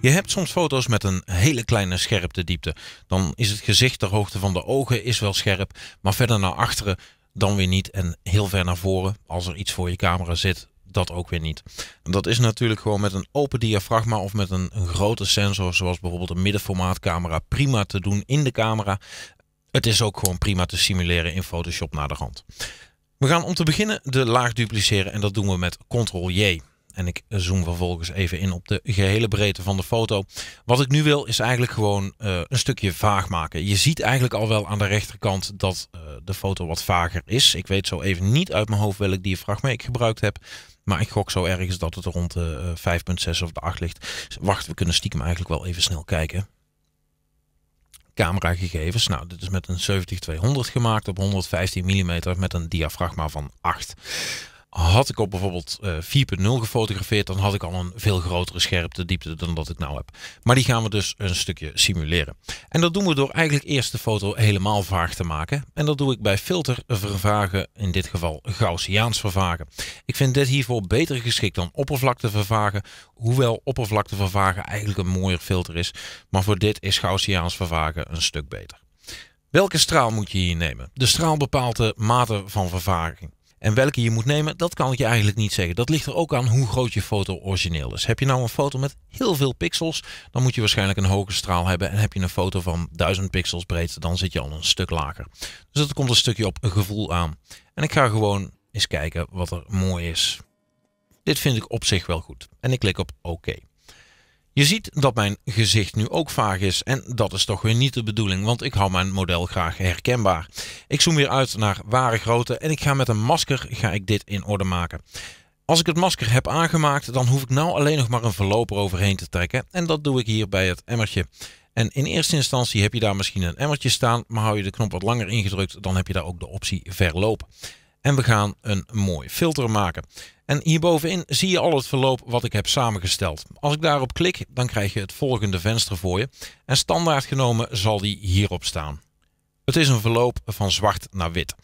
Je hebt soms foto's met een hele kleine scherpte diepte. Dan is het gezicht ter hoogte van de ogen is wel scherp, maar verder naar achteren dan weer niet en heel ver naar voren als er iets voor je camera zit. Dat ook weer niet. En dat is natuurlijk gewoon met een open diafragma of met een, een grote sensor, zoals bijvoorbeeld een middenformaatcamera, prima te doen in de camera. Het is ook gewoon prima te simuleren in Photoshop naar de hand. We gaan om te beginnen de laag dupliceren en dat doen we met Ctrl-J. En ik zoom vervolgens even in op de gehele breedte van de foto. Wat ik nu wil is eigenlijk gewoon eh, een stukje vaag maken. Je ziet eigenlijk al wel aan de rechterkant dat eh, de foto wat vager is. Ik weet zo even niet uit mijn hoofd welk diafragma ik gebruikt heb. Maar ik gok zo ergens dat het rond de 5.6 eh, of de 8 ligt. Wacht, we kunnen stiekem eigenlijk wel even snel kijken camera gegevens. Nou, dit is met een 70-200 gemaakt op 115 mm met een diafragma van 8. Had ik op bijvoorbeeld 4.0 eh, gefotografeerd, dan had ik al een veel grotere scherpte diepte dan dat ik nou heb. Maar die gaan we dus een stukje simuleren. En dat doen we door eigenlijk eerst de foto helemaal vaag te maken. En dat doe ik bij filter vervagen, in dit geval Gaussiaans vervagen. Ik vind dit hiervoor beter geschikt dan oppervlakte vervagen. Hoewel oppervlakte vervagen eigenlijk een mooier filter is. Maar voor dit is Gaussiaans vervagen een stuk beter. Welke straal moet je hier nemen? De straal bepaalt de mate van vervaging. En welke je moet nemen, dat kan ik je eigenlijk niet zeggen. Dat ligt er ook aan hoe groot je foto origineel is. Heb je nou een foto met heel veel pixels, dan moet je waarschijnlijk een hoge straal hebben. En heb je een foto van 1000 pixels breed, dan zit je al een stuk lager. Dus dat komt een stukje op een gevoel aan. En ik ga gewoon eens kijken wat er mooi is. Dit vind ik op zich wel goed. En ik klik op OK. Je ziet dat mijn gezicht nu ook vaag is en dat is toch weer niet de bedoeling, want ik hou mijn model graag herkenbaar. Ik zoom weer uit naar ware grootte en ik ga met een masker ga ik dit in orde maken. Als ik het masker heb aangemaakt, dan hoef ik nou alleen nog maar een verloper overheen te trekken en dat doe ik hier bij het emmertje. En in eerste instantie heb je daar misschien een emmertje staan, maar hou je de knop wat langer ingedrukt, dan heb je daar ook de optie verloop. En we gaan een mooi filter maken. En hierbovenin zie je al het verloop wat ik heb samengesteld. Als ik daarop klik, dan krijg je het volgende venster voor je. En standaard genomen zal die hierop staan. Het is een verloop van zwart naar wit.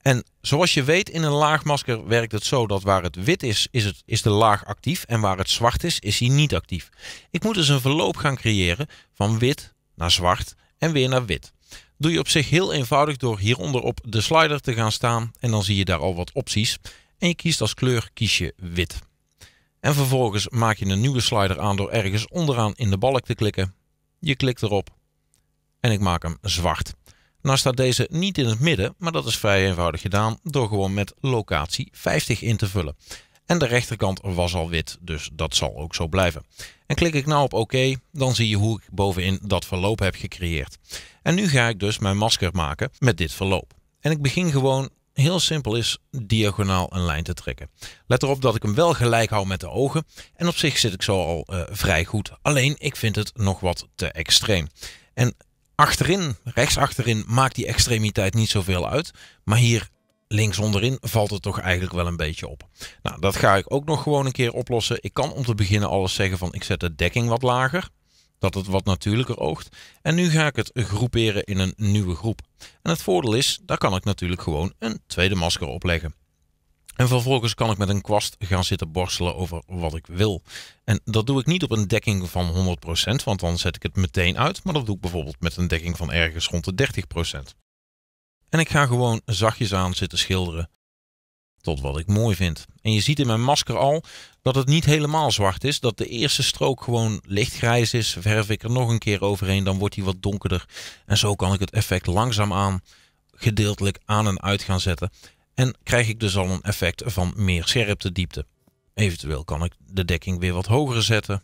En zoals je weet in een laagmasker werkt het zo dat waar het wit is, is, het, is de laag actief. En waar het zwart is, is hij niet actief. Ik moet dus een verloop gaan creëren van wit naar zwart en weer naar wit doe je op zich heel eenvoudig door hieronder op de slider te gaan staan en dan zie je daar al wat opties. En je kiest als kleur kies je wit. En vervolgens maak je een nieuwe slider aan door ergens onderaan in de balk te klikken. Je klikt erop en ik maak hem zwart. Nou staat deze niet in het midden, maar dat is vrij eenvoudig gedaan door gewoon met locatie 50 in te vullen. En de rechterkant was al wit, dus dat zal ook zo blijven. En klik ik nou op OK, dan zie je hoe ik bovenin dat verloop heb gecreëerd. En nu ga ik dus mijn masker maken met dit verloop. En ik begin gewoon heel simpel is diagonaal een lijn te trekken. Let erop dat ik hem wel gelijk hou met de ogen. En op zich zit ik zo al eh, vrij goed. Alleen ik vind het nog wat te extreem. En achterin, rechts achterin, maakt die extremiteit niet zoveel uit. Maar hier links onderin valt het toch eigenlijk wel een beetje op. Nou, dat ga ik ook nog gewoon een keer oplossen. Ik kan om te beginnen alles zeggen van ik zet de dekking wat lager. Dat het wat natuurlijker oogt. En nu ga ik het groeperen in een nieuwe groep. En het voordeel is, daar kan ik natuurlijk gewoon een tweede masker opleggen. En vervolgens kan ik met een kwast gaan zitten borstelen over wat ik wil. En dat doe ik niet op een dekking van 100%, want dan zet ik het meteen uit. Maar dat doe ik bijvoorbeeld met een dekking van ergens rond de 30%. En ik ga gewoon zachtjes aan zitten schilderen. Tot wat ik mooi vind. En je ziet in mijn masker al dat het niet helemaal zwart is. Dat de eerste strook gewoon lichtgrijs is. Verf ik er nog een keer overheen, dan wordt hij wat donkerder. En zo kan ik het effect langzaamaan gedeeltelijk aan en uit gaan zetten. En krijg ik dus al een effect van meer scherpte diepte. Eventueel kan ik de dekking weer wat hoger zetten.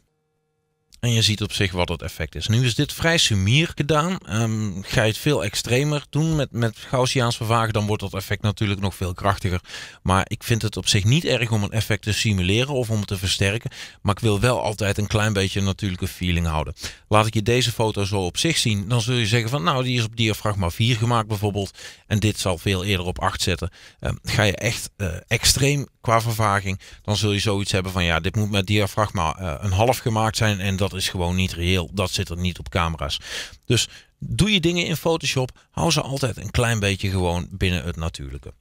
En je ziet op zich wat het effect is. Nu is dit vrij sumier gedaan. Ehm, ga je het veel extremer doen met, met Gaussiaans vervagen, dan wordt dat effect natuurlijk nog veel krachtiger. Maar ik vind het op zich niet erg om een effect te simuleren of om het te versterken. Maar ik wil wel altijd een klein beetje een natuurlijke feeling houden. Laat ik je deze foto zo op zich zien, dan zul je zeggen van nou, die is op diafragma 4 gemaakt bijvoorbeeld. En dit zal veel eerder op 8 zetten. Ehm, ga je echt eh, extreem qua vervaging, dan zul je zoiets hebben van ja, dit moet met diafragma eh, een half gemaakt zijn en dat is gewoon niet reëel. Dat zit er niet op camera's. Dus doe je dingen in Photoshop, hou ze altijd een klein beetje gewoon binnen het natuurlijke.